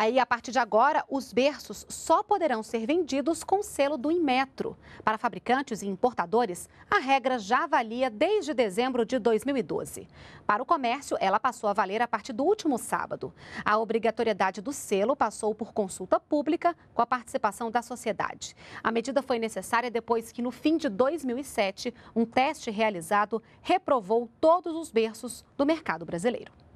Aí, a partir de agora, os berços só poderão ser vendidos com selo do Inmetro. Para fabricantes e importadores, a regra já valia desde dezembro de 2012. Para o comércio, ela passou a valer a partir do último sábado. A obrigatoriedade do selo passou por consulta pública com a participação da sociedade. A medida foi necessária depois que, no fim de 2007, um teste realizado reprovou todos os berços do mercado brasileiro.